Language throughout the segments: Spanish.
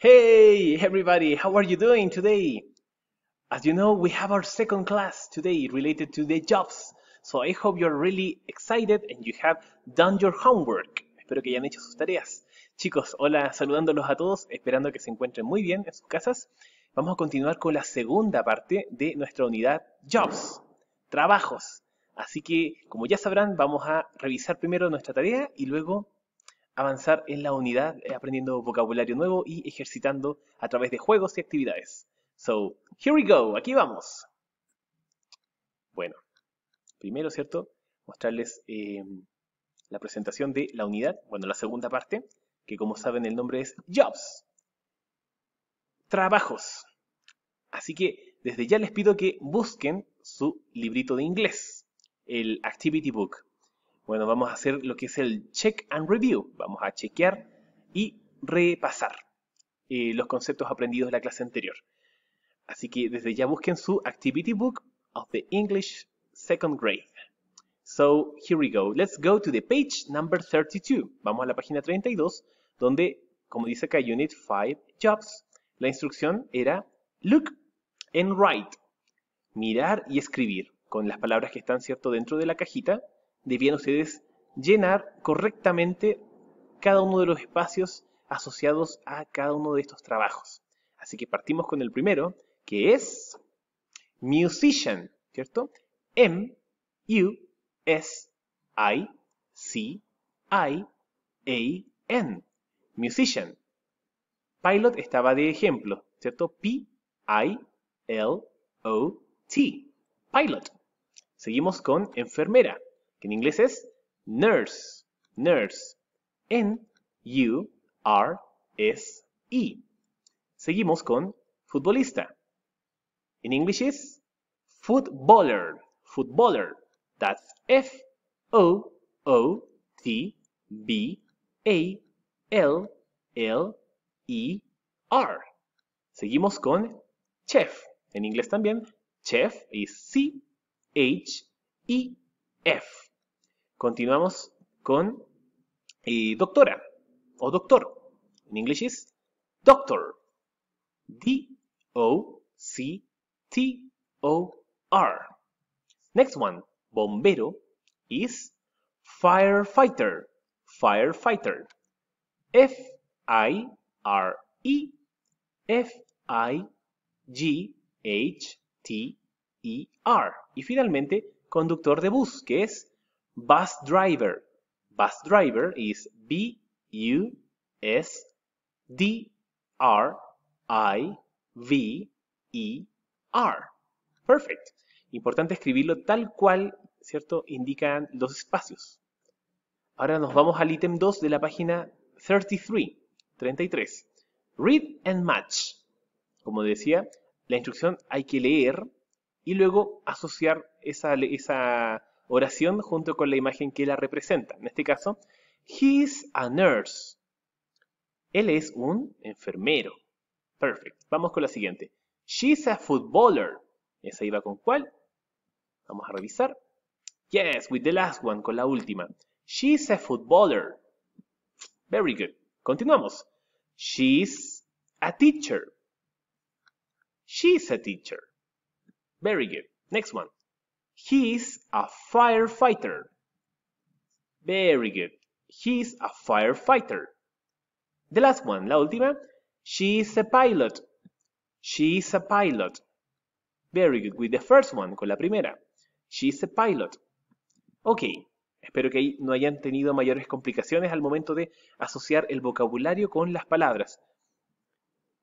Hey, everybody, how are you doing today? As you know, we have our second class today related to the jobs. So I hope you're really excited and you have done your homework. Espero que hayan hecho sus tareas. Chicos, hola, saludándolos a todos, esperando que se encuentren muy bien en sus casas. Vamos a continuar con la segunda parte de nuestra unidad Jobs, trabajos. Así que, como ya sabrán, vamos a revisar primero nuestra tarea y luego avanzar en la unidad eh, aprendiendo vocabulario nuevo y ejercitando a través de juegos y actividades. So, here we go, aquí vamos. Bueno, primero, ¿cierto? Mostrarles em, la presentación de la unidad, bueno, la segunda parte, que como saben el nombre es Jobs. Trabajos. Así que desde ya les pido que busquen su librito de inglés, el Activity Book. Bueno, vamos a hacer lo que es el check and review. Vamos a chequear y repasar eh, los conceptos aprendidos de la clase anterior. Así que desde ya busquen su Activity Book of the English Second Grade. So, here we go. Let's go to the page number 32. Vamos a la página 32, donde, como dice acá, Unit 5 Jobs. La instrucción era look and write. Mirar y escribir, con las palabras que están, ¿cierto?, dentro de la cajita debían ustedes llenar correctamente cada uno de los espacios asociados a cada uno de estos trabajos. Así que partimos con el primero, que es musician, ¿cierto? M U S I C I A N. Musician. Pilot estaba de ejemplo, ¿cierto? P I L O T. Pilot. Seguimos con enfermera. que en inglés es nurse, nurse, N-U-R-S-E. Seguimos con futbolista. In English es footballer, footballer. That's F-O-O-T-B-A-L-L-E-R. Seguimos con chef. En inglés también, chef is C-H-E-F. Continuamos con eh, doctora o doctor. En inglés es doctor. D-O-C-T-O-R. Next one, bombero, is firefighter. Firefighter. F-I-R-E. F-I-G-H-T-E-R. Y finalmente, conductor de bus, que es Bus driver. Bus driver is B U S D R I V E R. Perfect. Importante escribirlo tal cual, ¿cierto? Indican los espacios. Ahora nos vamos al ítem 2 de la página 33. 33. Read and match. Como decía, la instrucción hay que leer y luego asociar esa, esa oración junto con la imagen que la representa. En este caso, he's a nurse. Él es un enfermero. Perfect. Vamos con la siguiente. She's a footballer. ¿Esa iba con cuál? Vamos a revisar. Yes, with the last one, con la última. She's a footballer. Very good. Continuamos. She's a teacher. She's a teacher. Very good. Next one. He's a firefighter. Very good. He's a firefighter. The last one, la última. She's a pilot. She's a pilot. Very good. With the first one, con la primera. She's a pilot. Ok. Espero que no hayan tenido mayores complicaciones al momento de asociar el vocabulario con las palabras.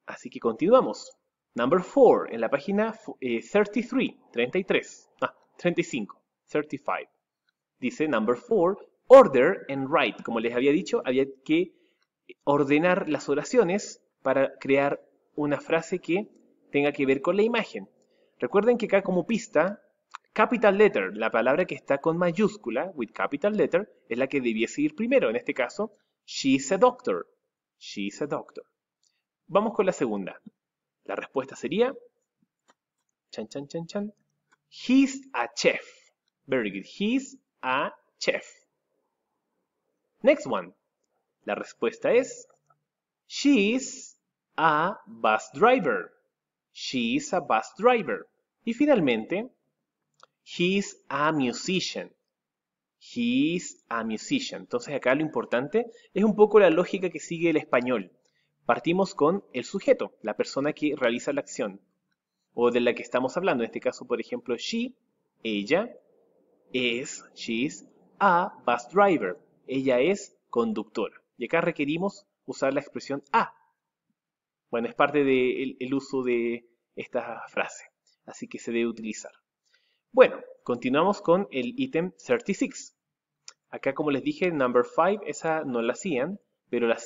Así que continuamos. Number four, en la página 33, eh, 33. 35, 35. Dice number 4, order and write. Como les había dicho, había que ordenar las oraciones para crear una frase que tenga que ver con la imagen. Recuerden que acá como pista, capital letter, la palabra que está con mayúscula, with capital letter, es la que debía ir primero. En este caso, she's a doctor. She's a doctor. Vamos con la segunda. La respuesta sería, chan, chan, chan, chan, He's a chef. Very good. He's a chef. Next one. La respuesta es She's a bus driver. She's a bus driver. Y finalmente, he's a musician. He's a musician. Entonces acá lo importante es un poco la lógica que sigue el español. Partimos con el sujeto, la persona que realiza la acción o de la que estamos hablando. En este caso, por ejemplo, she, ella, es, she's a bus driver. Ella es conductora. Y acá requerimos usar la expresión a. Bueno, es parte del uso de esta frase, así que se debe utilizar. Bueno, continuamos con el ítem 36. Acá, como les dije, number 5, esa no la hacían, pero la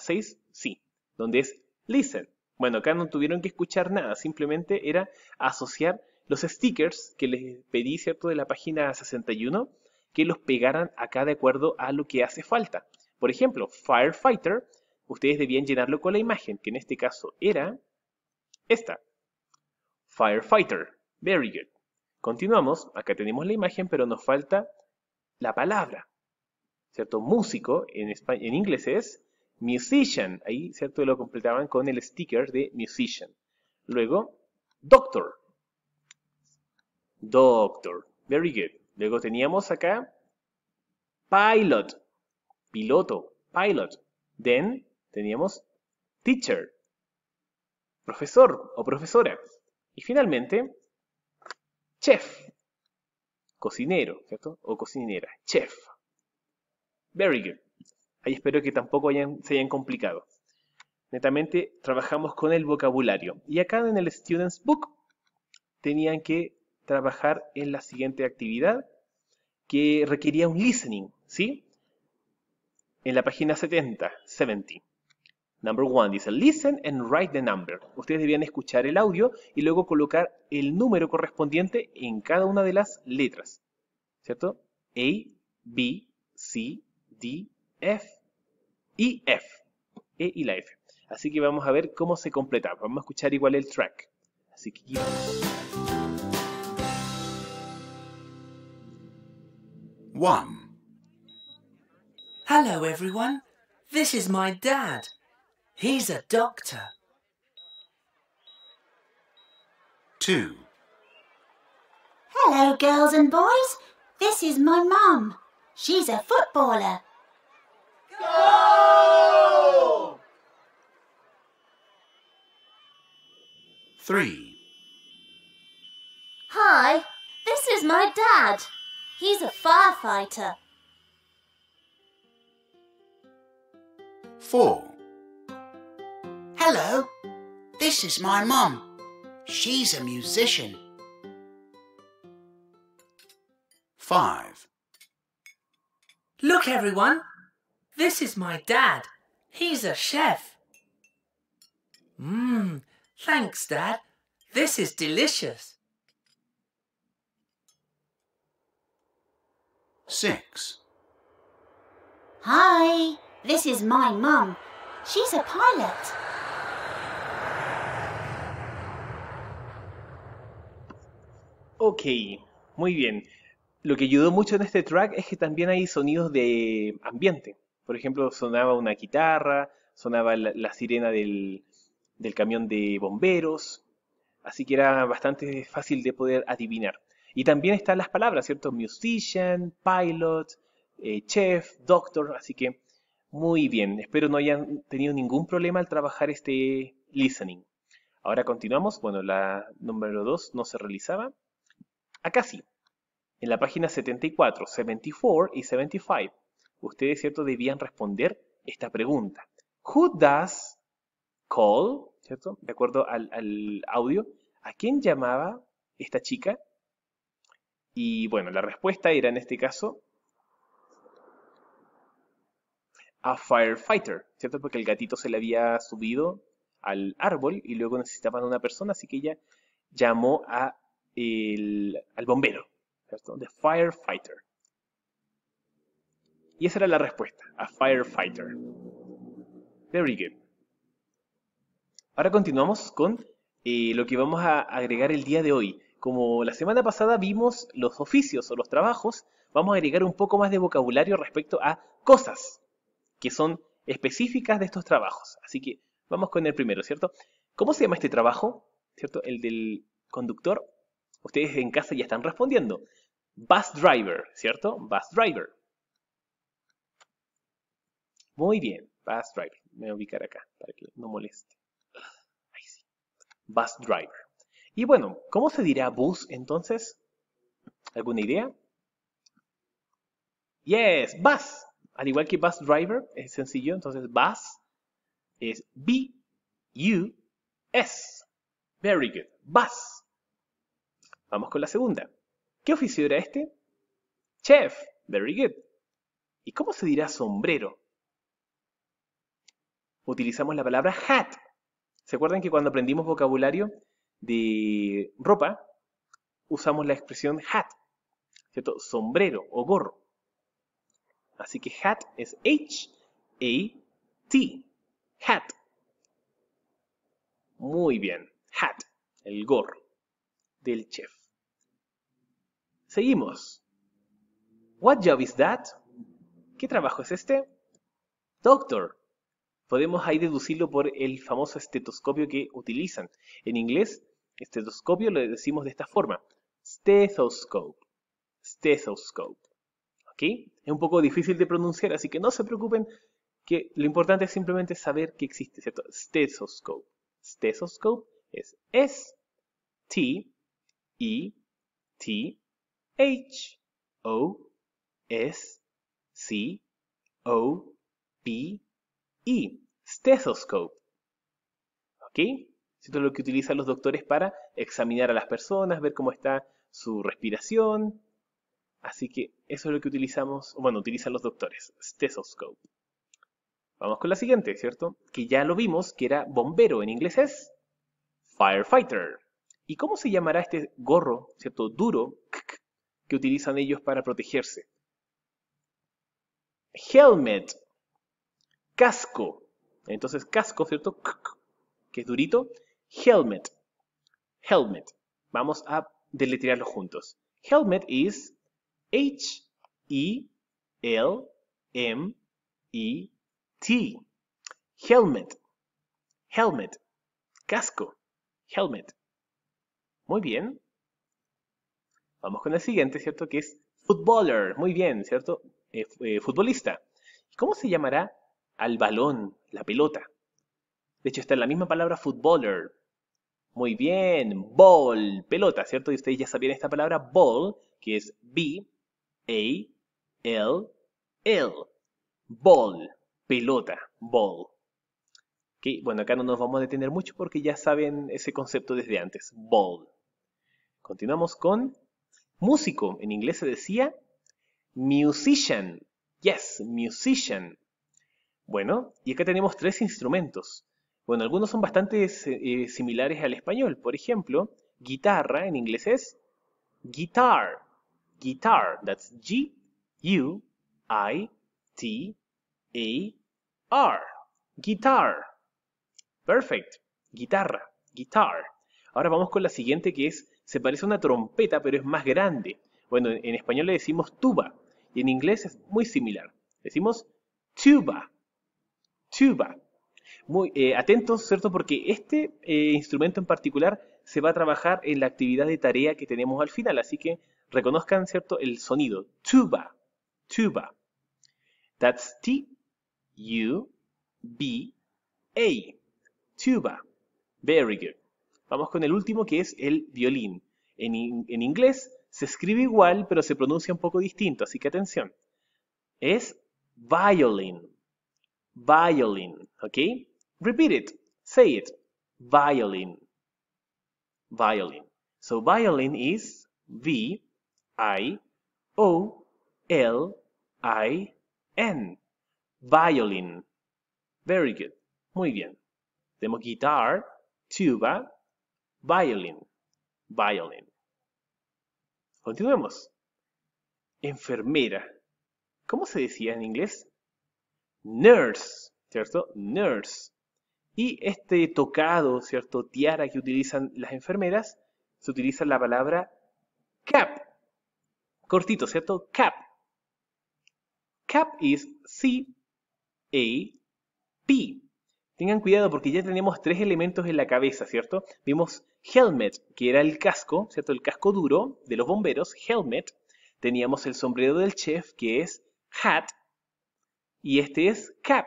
6 sí, donde es listen. Bueno, acá no tuvieron que escuchar nada, simplemente era asociar los stickers que les pedí, ¿cierto?, de la página 61, que los pegaran acá de acuerdo a lo que hace falta. Por ejemplo, Firefighter, ustedes debían llenarlo con la imagen, que en este caso era esta. Firefighter, very good. Continuamos, acá tenemos la imagen, pero nos falta la palabra, ¿cierto? Músico, en, en inglés es musician. Ahí, ¿cierto? Lo completaban con el sticker de musician. Luego, doctor. Doctor. Very good. Luego teníamos acá pilot. Piloto. Pilot. Then teníamos teacher. Profesor o profesora. Y finalmente, chef. Cocinero, ¿cierto? O cocinera. Chef. Very good. Ahí espero que tampoco se hayan complicado. Netamente trabajamos con el vocabulario. Y acá en el Students Book tenían que trabajar en la siguiente actividad que requería un listening, ¿sí? En la página 70, 70. Number one dice listen and write the number. Ustedes debían escuchar el audio y luego colocar el número correspondiente en cada una de las letras. ¿Cierto? A, B, C, D, F y F. E y la F. Así que vamos a ver cómo se completa. Vamos a escuchar igual el track. Así que One. Hello, everyone. This is my dad. He's a doctor. Two. Hello, girls and boys. This is my mum. She's a footballer. Three. Hi, this is my dad. He's a firefighter. Four. Hello, this is my mum. She's a musician. Five. Look, everyone, this is my dad. He's a chef. Mmm, thanks, Dad. This is delicious. Six. Hi, this is my mum. She's a pilot. Ok, muy bien. Lo que ayudó mucho en este track es que también hay sonidos de ambiente. Por ejemplo, sonaba una guitarra, sonaba la, sirena del, camión de bomberos, así que era bastante fácil de poder adivinar. Y también están las palabras, ¿cierto? Musician, pilot, eh, chef, doctor, así que muy bien. Espero no hayan tenido ningún problema al trabajar este listening. Ahora continuamos. Bueno, la número 2 no se realizaba. Acá sí. En la página 74, 74 y 75 ustedes, ¿cierto?, debían responder esta pregunta. Who does call? ¿Cierto? De acuerdo al, audio. ¿A quién llamaba esta chica? Y bueno, la respuesta era en este caso a firefighter, ¿cierto? Porque el gatito se le había subido al árbol y luego necesitaban una persona, así que ella llamó a al bombero, ¿cierto? The firefighter. Y esa era la respuesta, a firefighter. Very good. Ahora continuamos con eh, lo que vamos a agregar el día de hoy. Como la semana pasada vimos los oficios o los trabajos, vamos a agregar un poco más de vocabulario respecto a cosas que son específicas de estos trabajos. Así que vamos con el primero, ¿cierto? ¿Cómo se llama este trabajo? ¿Cierto? El del conductor. Ustedes en casa ya están respondiendo. Bus driver, ¿cierto? Bus driver. Muy bien, bus driver. Me voy a ubicar acá para que no moleste. Ahí sí. Bus driver. Y bueno, ¿cómo se dirá bus entonces? ¿Alguna idea? Yes, bus. Al igual que bus driver, es sencillo. Entonces, bus es B-U-S. Very good. Bus. Vamos con la segunda. ¿Qué oficio era este? Chef. Very good. ¿Y cómo se dirá sombrero? utilizamos la palabra hat. ¿Se acuerdan que cuando aprendimos vocabulario de ropa, usamos la expresión hat, ¿cierto? Sombrero o gorro. Así que hat es H-A-T, hat. Muy bien, hat, el gorro del chef. Seguimos. What job is that? ¿Qué trabajo es este? Doctor, podemos ahí deducirlo por el famoso estetoscopio que utilizan. En inglés, estetoscopio lo decimos de esta forma, stethoscope, stethoscope. ¿Ok? Es un poco difícil de pronunciar, así que no se preocupen, que lo importante es simplemente saber que existe, ¿cierto? Stethoscope. Stethoscope es S T E T H O S C O P e y stethoscope. ¿Ok? Esto es lo que utilizan los doctores para examinar a las personas, ver cómo está su respiración. Así que eso es lo que utilizamos, bueno, utilizan los doctores, stethoscope. Vamos con la siguiente, ¿cierto? Que ya lo vimos, que era bombero, en inglés es firefighter. ¿Y cómo se llamará este gorro, ¿cierto? Duro, que utilizan ellos para protegerse. Helmet, casco. Entonces, casco, ¿cierto? Que es durito. Helmet. Helmet. Vamos a deletrearlo juntos. Helmet is H-E-L-M-E-T. Helmet. Helmet. Casco. Helmet. Muy bien. Vamos con el siguiente, ¿cierto? Que es footballer. Muy bien, ¿cierto? Eh, eh, futbolista. ¿Cómo se llamará al balón, la pelota. De hecho, está en la misma palabra footballer. Muy bien, ball, pelota, ¿cierto? Y ustedes ya sabían esta palabra ball, que es B, A, L, L. Ball, pelota, ball. Que Bueno, acá no nos vamos a detener mucho porque ya saben ese concepto desde antes, ball. Continuamos con músico. En inglés se decía musician. Yes, musician. Bueno, y acá tenemos tres instrumentos. Bueno, algunos son bastante eh, eh, similares al español. Por ejemplo, guitarra en inglés es guitar. Guitar, that's G-U-I-T-A-R. Guitar. Perfect. Guitarra, guitar. Ahora vamos con la siguiente que es, se parece a una trompeta, pero es más grande. Bueno, en español le decimos tuba y en inglés es muy similar. Decimos tuba tuba. Muy eh, atentos, ¿cierto? Porque este eh, instrumento en particular se va a trabajar en la actividad de tarea que tenemos al final, así que reconozcan, ¿cierto? El sonido. Tuba. Tuba. That's T-U-B-A. Tuba. Very good. Vamos con el último que es el violín. En, en inglés se escribe igual, pero se pronuncia un poco distinto, así que atención. Es violin. violin. Okay? Repeat it. Say it. Violin. Violin. So violin is V I O L I N. Violin. Very good. Muy bien. Demo guitar, tuba, violin. Violin. Continuemos. Enfermera. ¿Cómo se decía en inglés? nurse, ¿cierto? Nurse. Y este tocado, ¿cierto? Tiara que utilizan las enfermeras, se utiliza la palabra cap. Cortito, ¿cierto? Cap. Cap is C-A-P. Tengan cuidado porque ya tenemos tres elementos en la cabeza, ¿cierto? Vimos helmet, que era el casco, ¿cierto? El casco duro de los bomberos, helmet. Teníamos el sombrero del chef, que es hat, y este es cap,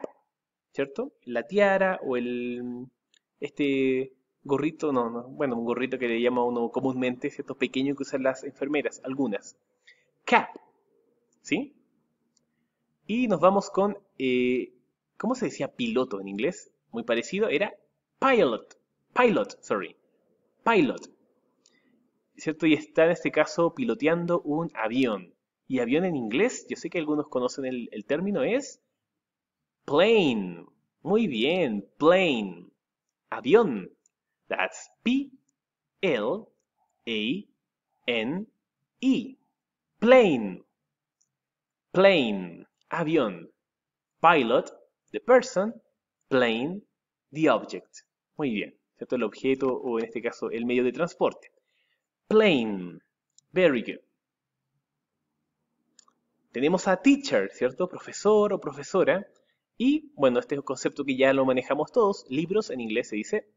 ¿cierto? La tiara o el este gorrito, no, no, bueno, un gorrito que le llama uno comúnmente, ¿cierto? Pequeño que usan las enfermeras, algunas. Cap, ¿sí? Y nos vamos con, eh, ¿cómo se decía piloto en inglés? Muy parecido, era pilot, pilot, sorry, pilot, ¿cierto? Y está en este caso piloteando un avión. Y avión en inglés, yo sé que algunos conocen el término, es Plane. Muy bien. Plane. Avión. That's P L A N E. Plane. Plane. Avión. Pilot. The person. Plane. The object. Muy bien. ¿Cierto? El objeto o en este caso el medio de transporte. Plane. Very good. Tenemos a teacher, ¿cierto? Profesor o profesora. Y bueno, este es un concepto que ya lo manejamos todos. Libros en inglés se dice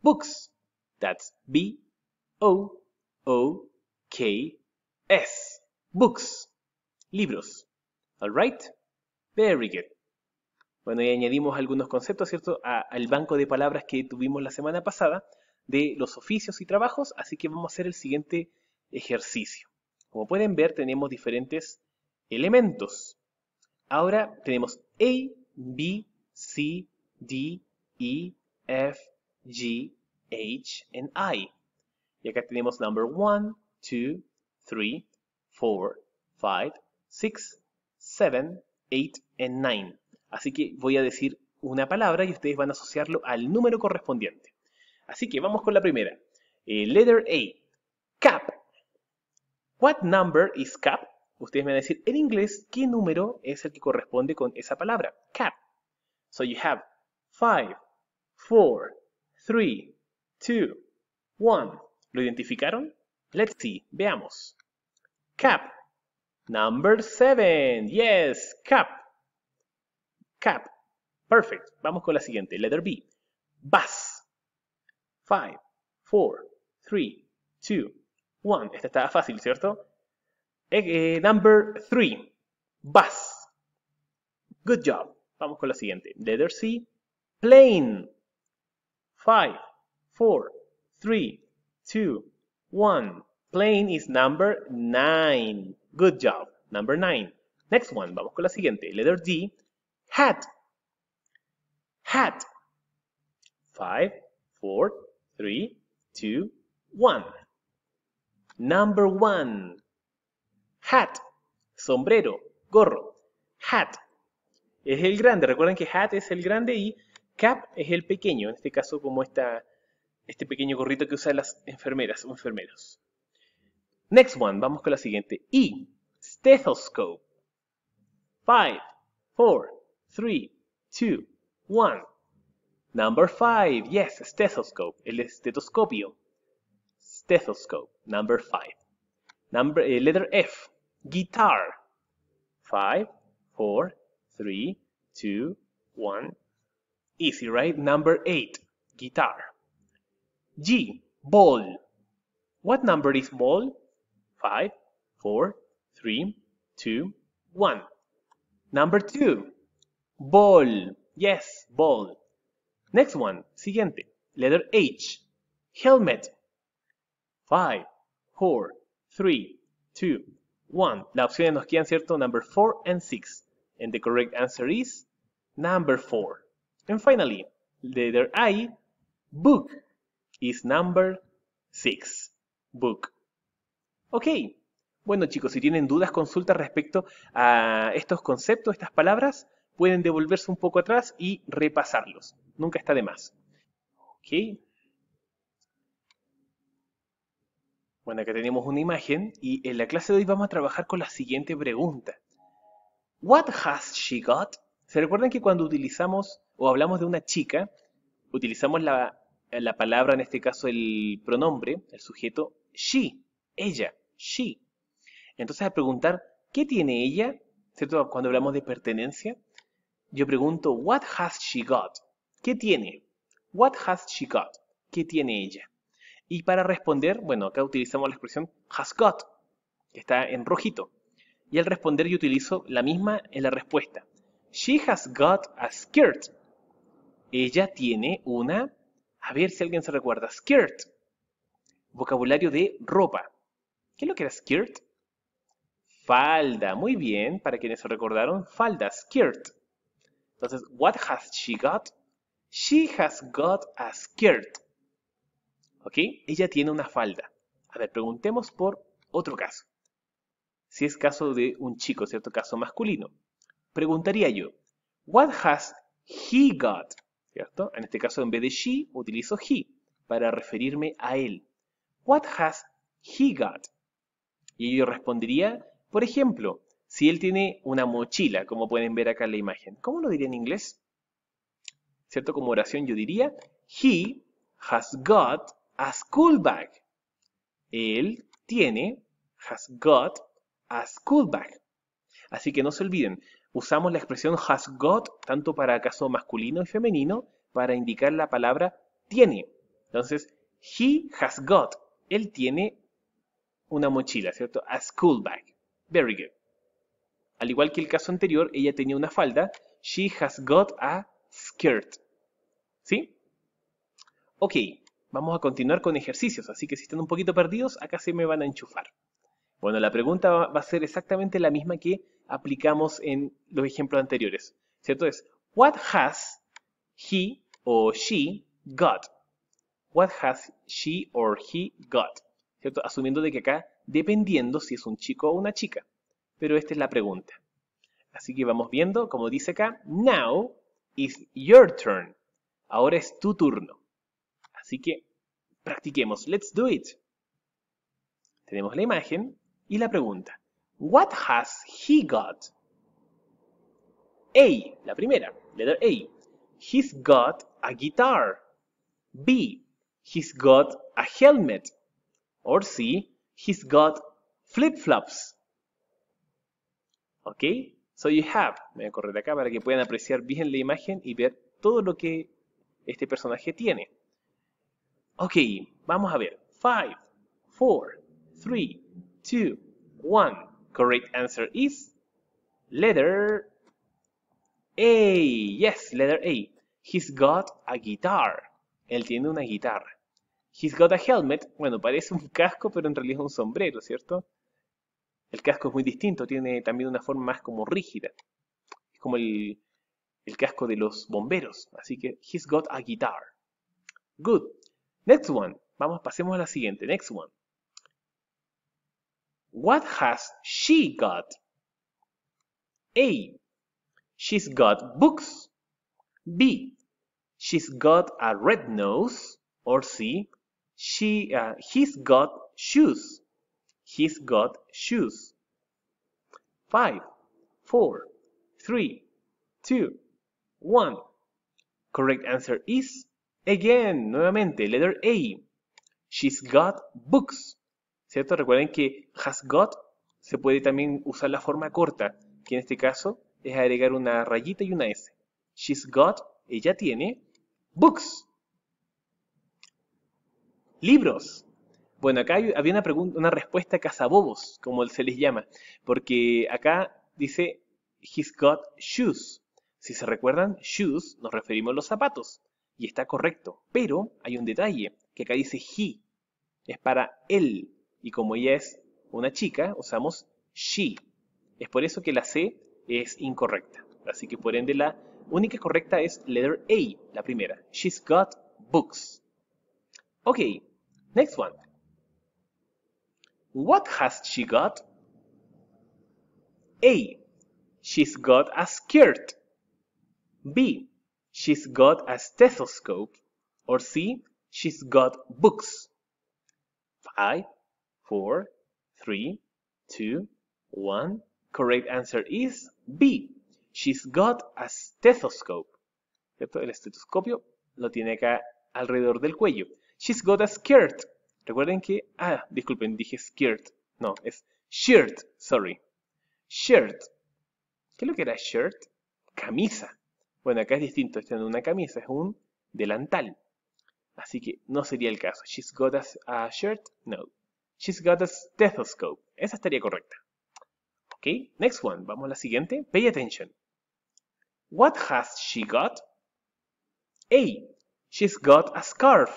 books. That's B O O K S. Books. Libros. Alright? Very good. Bueno, y añadimos algunos conceptos, ¿cierto?, al banco de palabras que tuvimos la semana pasada de los oficios y trabajos, así que vamos a hacer el siguiente ejercicio. Como pueden ver, tenemos diferentes elementos. Ahora tenemos A B, C, D, E, F, G, H, and I. Y acá tenemos number 1, 2, 3, 4, 5, 6, 7, 8, and 9. Así que voy a decir una palabra y ustedes van a asociarlo al número correspondiente. Así que vamos con la primera. Eh, letter A. Cap. What number is cap? Ustedes me van a decir, en inglés, ¿qué número es el que corresponde con esa palabra? Cap. So you have 5, 4, 3, 2, 1. ¿Lo identificaron? Let's see, veamos. Cap. Number 7. Yes, cap. Cap. Perfect. Vamos con la siguiente. Letter B. Bus. 5, 4, 3, 2, 1. Esta estaba fácil, ¿cierto? Eh, eh, number 3. Bus. Good job. Vamos con la siguiente. Letter C. Plane. 5, 4, 3, 2, 1. Plane is number 9. Good job. Number 9. Next one. Vamos con la siguiente. Letter D. Hat. Hat. 5, 4, 3, 2, 1. Number 1. Hat, sombrero, gorro. Hat es el grande. Recuerden que hat es el grande y cap es el pequeño. En este caso, como este pequeño gorrito que usan las enfermeras o enfermeros. Next one, vamos con la siguiente. E. Stethoscope. Five, four, three, two, one. Number five, Yes, stethoscope. El estetoscopio. Stethoscope. Number five. Number, eh, letter F. guitar. Five, four, three, two, one. Easy, right? Number eight, guitar. G, ball. What number is ball? Five, four, three, two, one. Number two, ball. Yes, ball. Next one, siguiente. Letter H, helmet. Five, four, three, two, 1. Las opciones nos quedan, ¿cierto? Number 4 and 6. And the correct answer is number 4. And finally, letter I, book, is number 6. Book. Ok. Bueno chicos, si tienen dudas, consultas respecto a estos conceptos, estas palabras, pueden devolverse un poco atrás y repasarlos. Nunca está de más. Ok. Bueno, acá tenemos una imagen y en la clase de hoy vamos a trabajar con la siguiente pregunta. What has she got? ¿Se recuerdan que cuando utilizamos o hablamos de una chica, utilizamos la, palabra, en este caso el pronombre, el sujeto, she, ella, she. Entonces, al preguntar, ¿qué tiene ella? ¿Cierto? Cuando hablamos de pertenencia, yo pregunto, what has she got? ¿Qué tiene? What has she got? ¿Qué tiene ella? Y para responder, bueno, acá utilizamos la expresión has got, que está en rojito. Y al responder yo utilizo la misma en la respuesta. She has got a skirt. Ella tiene una, a ver si alguien se recuerda, skirt. Vocabulario de ropa. ¿Qué es lo que era skirt? Falda. Muy bien, para quienes se recordaron, falda, skirt. Entonces, what has she got? She has got a skirt. Ella tiene una falda. A ver, preguntemos por otro caso. Si es caso de un chico, ¿cierto? Caso masculino. Preguntaría yo, what has he got? ¿Cierto? En este caso, en vez de she, utilizo he para referirme a él. What has he got? Y yo respondería, por ejemplo, si él tiene una mochila, como pueden ver acá en la imagen, ¿cómo lo diría en inglés? ¿Cierto? Como oración yo diría, he has got a school bag. Él tiene, has got, a school bag. Así que no se olviden, usamos la expresión has got tanto para caso masculino y femenino para indicar la palabra tiene. Entonces, he has got, él tiene una mochila, ¿cierto? A school bag. Very good. Al igual que el caso anterior, ella tenía una falda. She has got a skirt. ¿Sí? Ok, vamos a continuar con ejercicios, así que si están un poquito perdidos, acá se me van a enchufar. Bueno, la pregunta va a ser exactamente la misma que aplicamos en los ejemplos anteriores, ¿cierto? Es, what has he o she got? What has she or he got? ¿Cierto? Asumiendo de que acá, dependiendo si es un chico o una chica. Pero esta es la pregunta. Así que vamos viendo, como dice acá, now is your turn. Ahora es tu turno. Así que Practiquemos. Let's do it. Tenemos la imagen y la pregunta. What has he got? A, la primera, letter A. He's got a guitar. B, he's got a helmet. Or C, he's got flip-flops. ¿Ok? So you have. Me voy a correr acá para que puedan apreciar bien la imagen y ver todo lo que este personaje tiene. Ok, vamos a ver. Five, 4, three, 2, 1. Correct answer is letter A. Yes, letter A. He's got a guitar. Él tiene una guitarra. He's got a helmet. Bueno, parece un casco, pero en realidad es un sombrero, ¿cierto? El casco es muy distinto, tiene también una forma más como rígida. Es como el casco de los bomberos. Así que, he's got a guitar. Good. Next one. Vamos, pasemos a la siguiente. Next one. What has she got? A. She's got books. B. She's got a red nose. Or C. She, uh, he's got shoes. He's got shoes. Five, four, three, two, one. Correct answer is Again, nuevamente, letter A. She's got books. ¿Cierto? Recuerden que has got se puede también usar la forma corta, que en este caso es agregar una rayita y una S. She's got, ella tiene, books. Libros. Bueno, acá había una, pregunta, una respuesta cazabobos, como se les llama, porque acá dice, he's got shoes. Si se recuerdan, shoes nos referimos a los zapatos y está correcto. Pero hay un detalle, que acá dice he, es para él, y como ella es una chica, usamos she. Es por eso que la C es incorrecta. Así que por ende la única correcta es letter A, la primera. She's got books. Ok, next one. What has she got? A. She's got a skirt. B. she's got a stethoscope, or C, she's got books. Five, four, three, two, one. Correct answer is B. She's got a stethoscope. ¿Cierto? El estetoscopio lo tiene acá alrededor del cuello. She's got a skirt. Recuerden que, ah, disculpen, dije skirt. No, es shirt, sorry. Shirt. ¿Qué es lo que era shirt? Camisa. Bueno, acá es distinto, está en una camisa, es un delantal. Así que no sería el caso. She's got a, shirt? No. She's got a stethoscope. Esa estaría correcta. Ok, next one. Vamos a la siguiente. Pay attention. What has she got? A. She's got a scarf.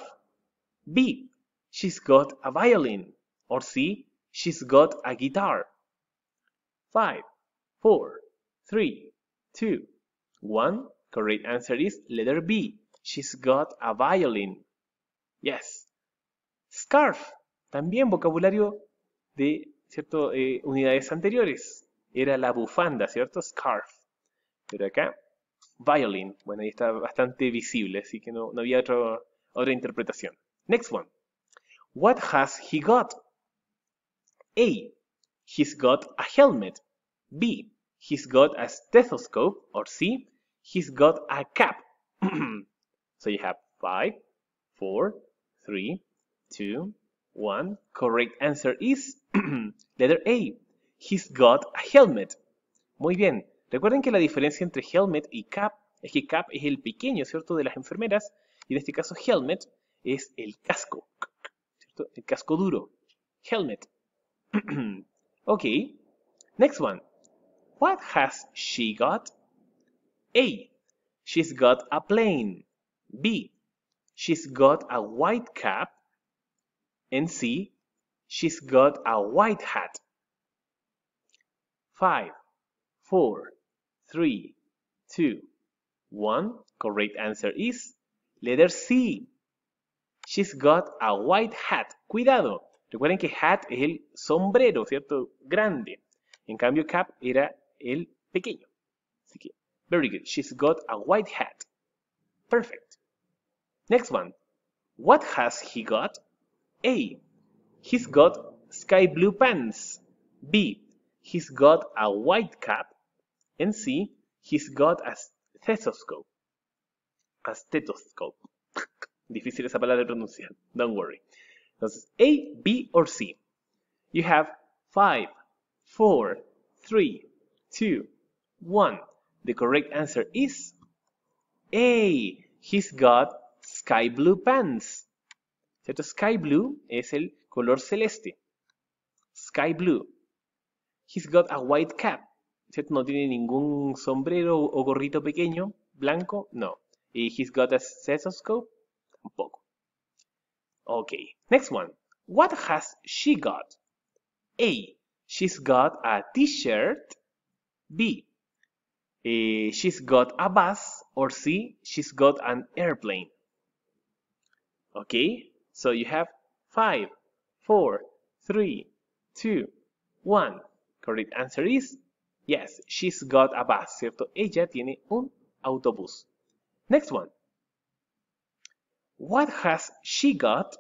B. She's got a violin. Or C. She's got a guitar. Five, four, three, 2, 1. Correct answer is letter B. She's got a violin. Yes. Scarf. También vocabulario de ¿cierto? Eh, unidades anteriores. Era la bufanda, ¿cierto? Scarf. Pero acá, violin. Bueno, ahí está bastante visible, así que no, había otra interpretación. Next one. What has he got? A. He's got a helmet. B. He's got a stethoscope. Or C. He's got a cap. so you have five, four, three, two, one. Correct answer is letter A. He's got a helmet. Muy bien. Recuerden que la diferencia entre helmet y cap es que cap es el pequeño, ¿cierto?, de las enfermeras. Y en este caso helmet es el casco, El casco duro. Helmet. ok. Next one. What has she got? A. She's got a plane. B. She's got a white cap. And C. She's got a white hat. Five, four, three, two, one. Correct answer is letter C. She's got a white hat. Cuidado. Recuerden que hat es el sombrero, ¿cierto? Grande. En cambio, cap era el pequeño. Así que very good. She's got a white hat. Perfect. Next one. What has he got? A. He's got sky blue pants. B. He's got a white cap. And C. He's got a stethoscope. A stethoscope. Difícil esa palabra de pronunciar. Don't worry. Entonces, A, B or C. You have 5, 4, 3, 2, 1. The correct answer is A. He's got sky blue pants. ¿Cierto? Sky blue es el color celeste. Sky blue. He's got a white cap. ¿Cierto? No tiene ningún sombrero o gorrito pequeño, blanco, no. Y he's got a stethoscope, tampoco. Okay, next one. What has she got? A. She's got a t-shirt. B. Eh, she's got a bus or C, she's got an airplane. Okay, so you have five, four, three, two, one. Correct answer is yes, she's got a bus, ¿cierto? Ella tiene un autobús. Next one. What has she got?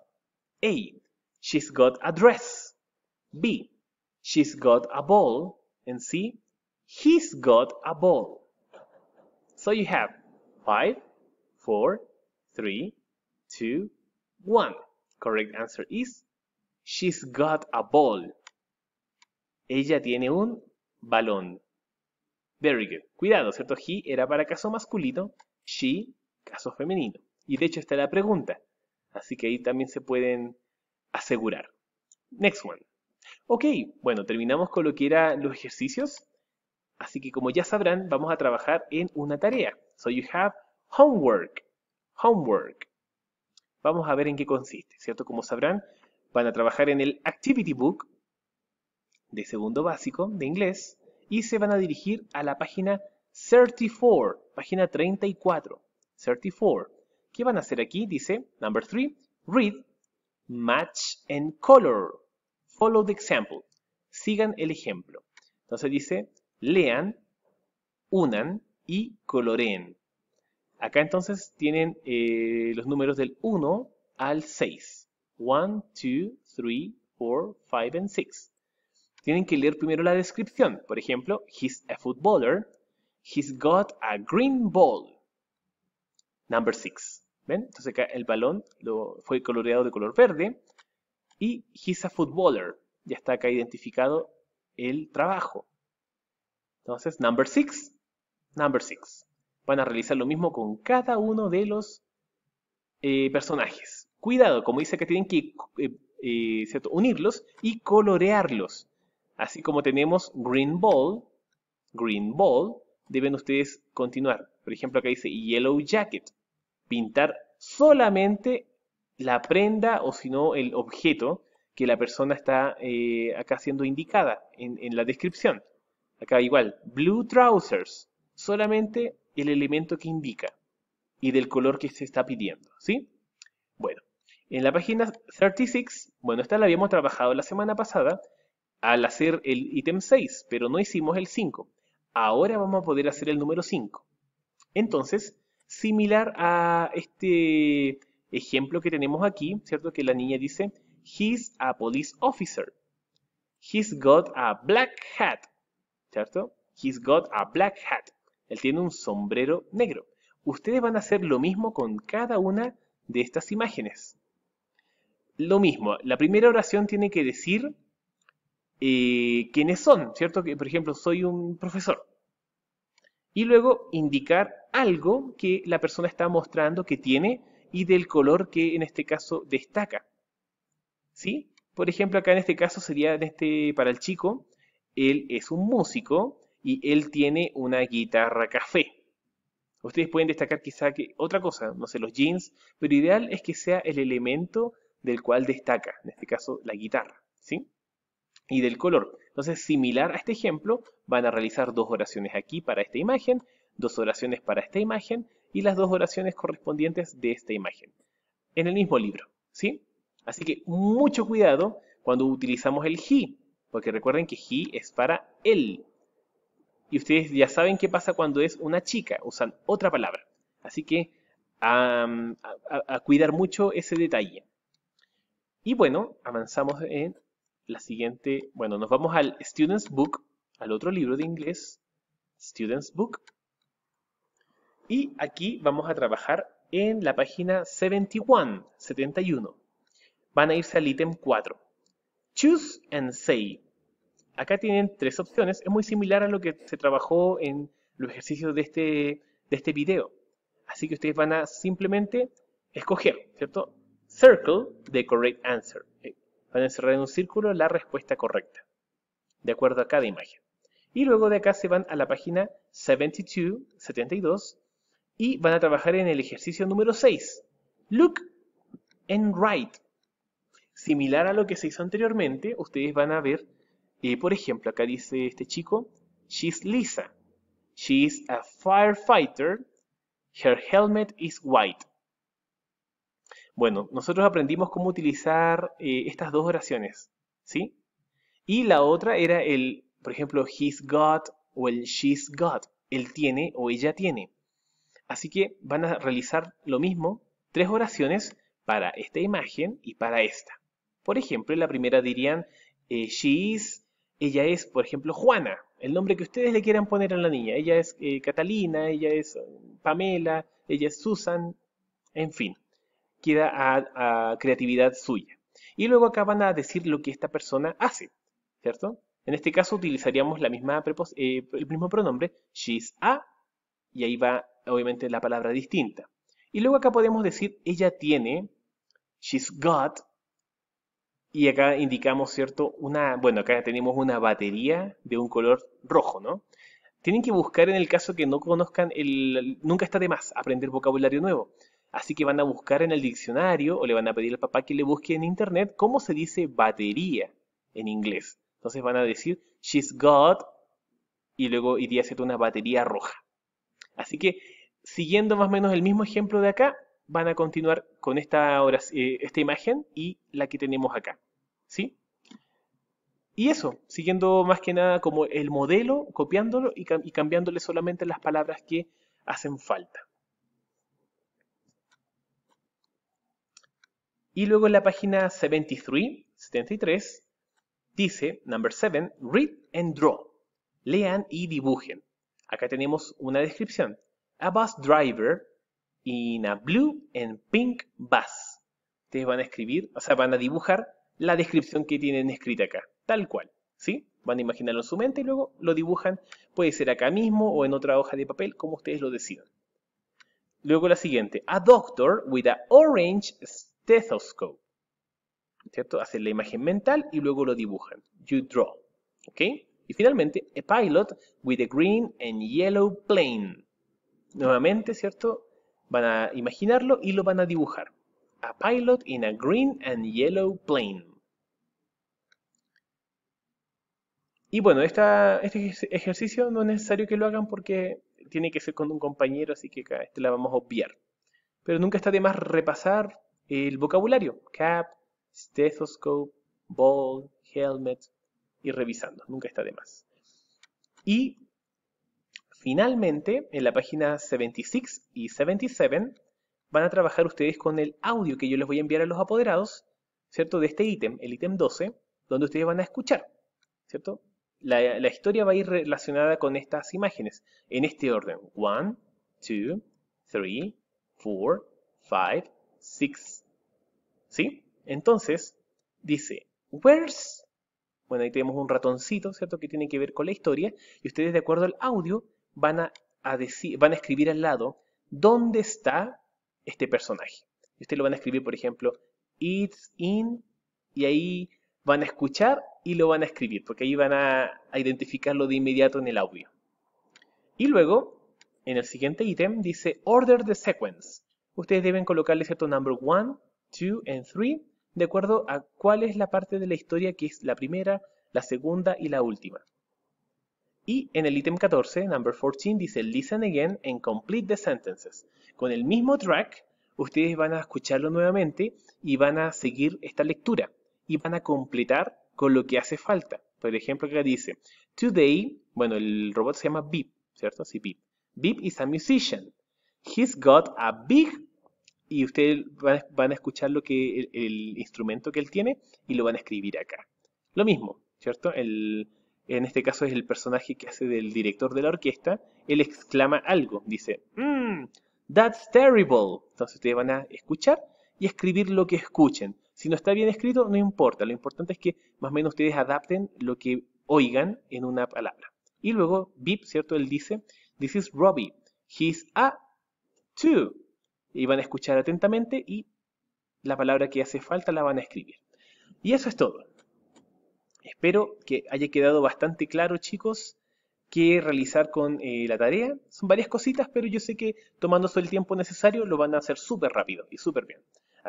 A. She's got a dress. B. She's got a ball. And C. He's got a ball. So you have five, four, three, two, one. Correct answer is She's got a ball. Ella tiene un balón. Very good. Cuidado, ¿cierto? He era para caso masculino, she caso femenino. Y de hecho está la pregunta. Así que ahí también se pueden asegurar. Next one. Ok, bueno, terminamos con lo que era los ejercicios. Así que como ya sabrán, vamos a trabajar en una tarea. So you have homework. Homework. Vamos a ver en qué consiste, ¿cierto? Como sabrán, van a trabajar en el Activity Book de segundo básico de inglés y se van a dirigir a la página 34, página 34. 34. ¿Qué van a hacer aquí? Dice, number 3, read, match and color. Follow the example. Sigan el ejemplo. Entonces dice, lean, unan y coloreen. Acá entonces tienen eh, los números del 1 al 6. 1, 2, 3, 4, 5 and 6. Tienen que leer primero la descripción. Por ejemplo, he's a footballer. He's got a green ball. Number 6. ¿Ven? Entonces acá el balón lo, fue coloreado de color verde. Y he's a footballer. Ya está acá identificado el trabajo. Entonces, number six, number six. Van a realizar lo mismo con cada uno de los eh, personajes. Cuidado, como dice que tienen que eh, eh, unirlos y colorearlos. Así como tenemos green ball, green ball, deben ustedes continuar. Por ejemplo, acá dice yellow jacket. Pintar solamente la prenda o si no el objeto que la persona está acá siendo indicada en la descripción. Acá igual, blue trousers, solamente el elemento que indica y del color que se está pidiendo, ¿sí? Bueno, en la página 36, bueno, esta la habíamos trabajado la semana pasada al hacer el ítem 6, pero no hicimos el 5. Ahora vamos a poder hacer el número 5. Entonces, similar a este ejemplo que tenemos aquí, ¿cierto? Que la niña dice, he's a police officer. He's got a black hat. ¿cierto? He's got a black hat. Él tiene un sombrero negro. Ustedes van a hacer lo mismo con cada una de estas imágenes. Lo mismo, la primera oración tiene que decir eh, quiénes son, ¿cierto? Que, por ejemplo, soy un profesor. Y luego indicar algo que la persona está mostrando que tiene y del color que en este caso destaca. ¿Sí? Por ejemplo, acá en este caso sería este, para el chico, él es un músico y él tiene una guitarra café. Ustedes pueden destacar quizá que otra cosa, no sé, los jeans, pero ideal es que sea el elemento del cual destaca, en este caso la guitarra, ¿sí? Y del color. Entonces, similar a este ejemplo, van a realizar dos oraciones aquí para esta imagen, dos oraciones para esta imagen y las dos oraciones correspondientes de esta imagen. En el mismo libro, ¿sí? Así que mucho cuidado cuando utilizamos el he porque recuerden que he es para él. Y ustedes ya saben qué pasa cuando es una chica, usan otra palabra. Así que a, a cuidar mucho ese detalle. Y bueno, avanzamos en la siguiente. Bueno, nos vamos al Students Book, al otro libro de inglés, Students Book. Y aquí vamos a trabajar en la página 71, 71. Van a irse al ítem 4. Choose and say. Acá tienen tres opciones. Es muy similar a lo que se trabajó en los ejercicios de este, de este video. Así que ustedes van a simplemente escoger, ¿cierto? Circle the correct answer. Eh, van a encerrar en un círculo la respuesta correcta, de acuerdo a cada imagen. Y luego de acá se van a la página 72, 72 y van a trabajar en el ejercicio número 6. Look and write similar a lo que se hizo anteriormente, ustedes van a ver, eh, por ejemplo, acá dice este chico, she's Lisa, she's a firefighter, her helmet is white. Bueno, nosotros aprendimos cómo utilizar eh, estas dos oraciones, ¿sí? Y la otra era el, por ejemplo, he's got o el she's got, él tiene o ella tiene. Así que van a realizar lo mismo, tres oraciones para esta imagen y para esta. Por ejemplo, en la primera dirían eh, she is, ella es, por ejemplo, Juana, el nombre que ustedes le quieran poner a la niña. Ella es eh, Catalina, ella es eh, Pamela, ella es Susan, en fin. Queda a, creatividad suya. Y luego acá van a decir lo que esta persona hace, ¿cierto? En este caso utilizaríamos la misma el mismo pronombre, she's a, y ahí va obviamente la palabra distinta. Y luego acá podemos decir, ella tiene, she's got, y acá indicamos, ¿cierto? Una, bueno, acá tenemos una batería de un color rojo, ¿no? Tienen que buscar en el caso que no conozcan, el, nunca está de más aprender vocabulario nuevo. Así que van a buscar en el diccionario o le van a pedir al papá que le busque en internet cómo se dice batería en inglés. Entonces van a decir, she's got, y luego iría a hacer una batería roja. Así que, siguiendo más o menos el mismo ejemplo de acá, van a continuar con esta, eh, esta imagen y la que tenemos acá. ¿sí? Y eso, siguiendo más que nada como el modelo, copiándolo y, cambiándole solamente las palabras que hacen falta. Y luego en la página 73, 73 dice, number 7, read and draw. Lean y dibujen. Acá tenemos una descripción. A bus driver in a blue and pink bus. Ustedes van a escribir, o sea, van a dibujar la descripción que tienen escrita acá, tal cual, ¿sí? Van a imaginarlo en su mente y luego lo dibujan, puede ser acá mismo o en otra hoja de papel, como ustedes lo decidan. Luego la siguiente, a doctor with an orange stethoscope. ¿Cierto? Hacen la imagen mental y luego lo dibujan. You draw. ¿Ok? Y finalmente, a pilot with a green and yellow plane. Nuevamente, ¿cierto? Van a imaginarlo y lo van a dibujar. A pilot in a green and yellow plane. Y bueno, este ejercicio no es necesario que lo hagan porque tiene que ser con un compañero, así que acá este la vamos a obviar. Pero nunca está de más repasar el vocabulario. Cap, stethoscope, ball, helmet, y revisando, nunca está de más. Y finalmente, en la página 76 y 77, van a trabajar ustedes con el audio que yo les voy a enviar a los apoderados, ¿cierto? De este ítem, el ítem 12, donde ustedes van a escuchar, ¿cierto? la, historia va a ir relacionada con estas imágenes, en este orden. 1, 2, 3, 4, 5, 6. ¿Sí? Entonces, dice, where's... Bueno, ahí tenemos un ratoncito, ¿cierto? Que tiene que ver con la historia. Y ustedes, de acuerdo al audio, van a, decir, van a escribir al lado dónde está este personaje. Y ustedes lo van a escribir, por ejemplo, it's in... Y ahí van a escuchar y lo van a escribir, porque ahí van a, identificarlo de inmediato en el audio. Y luego, en el siguiente ítem, dice order the sequence. Ustedes deben colocarle cierto number 1, 2 and 3 de acuerdo a cuál es la parte de la historia que es la primera, la segunda y la última. Y en el ítem 14, number 14, dice listen again and complete the sentences. Con el mismo track, ustedes van a escucharlo nuevamente y van a seguir esta lectura y van a completar con lo que hace falta. Por ejemplo, acá dice, today, bueno, el robot se llama Beep, ¿cierto? Sí, Beep. Beep is a musician. He's got a big... Y ustedes van a escuchar lo que el, instrumento que él tiene y lo van a escribir acá. Lo mismo, ¿cierto? en este caso es el personaje que hace del director de la orquesta, él exclama algo, dice, mm, that's terrible. Entonces ustedes van a escuchar y escribir lo que escuchen. Si no está bien escrito, no importa. Lo importante es que más o menos ustedes adapten lo que oigan en una palabra. Y luego, Bip, ¿cierto? Él dice, This is Robbie. He's a two. Y van a escuchar atentamente y la palabra que hace falta la van a escribir. Y eso es todo. Espero que haya quedado bastante claro, chicos, qué realizar con eh, la tarea. Son varias cositas, pero yo sé que tomándose el tiempo necesario lo van a hacer súper rápido y súper bien.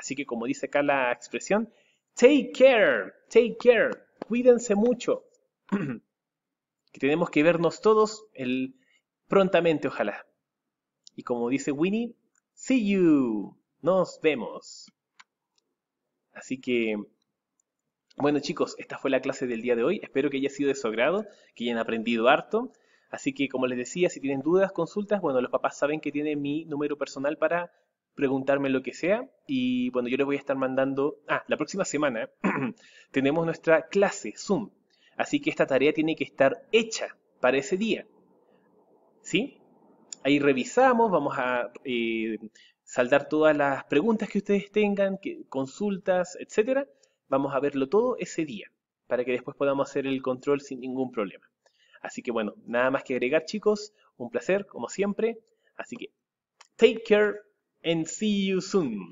Así que como dice acá la expresión, take care, take care, cuídense mucho. que tenemos que vernos todos el, prontamente, ojalá. Y como dice Winnie, see you, nos vemos. Así que, bueno chicos, esta fue la clase del día de hoy. Espero que haya sido de su agrado, que hayan aprendido harto. Así que, como les decía, si tienen dudas, consultas, bueno, los papás saben que tienen mi número personal para preguntarme lo que sea. Y bueno, yo les voy a estar mandando. Ah, la próxima semana tenemos nuestra clase Zoom. Así que esta tarea tiene que estar hecha para ese día. ¿Sí? Ahí revisamos, vamos a eh, saldar todas las preguntas que ustedes tengan, que, consultas, etcétera. Vamos a verlo todo ese día para que después podamos hacer el control sin ningún problema. Así que bueno, nada más que agregar chicos, un placer como siempre. Así que, take care. and see you soon.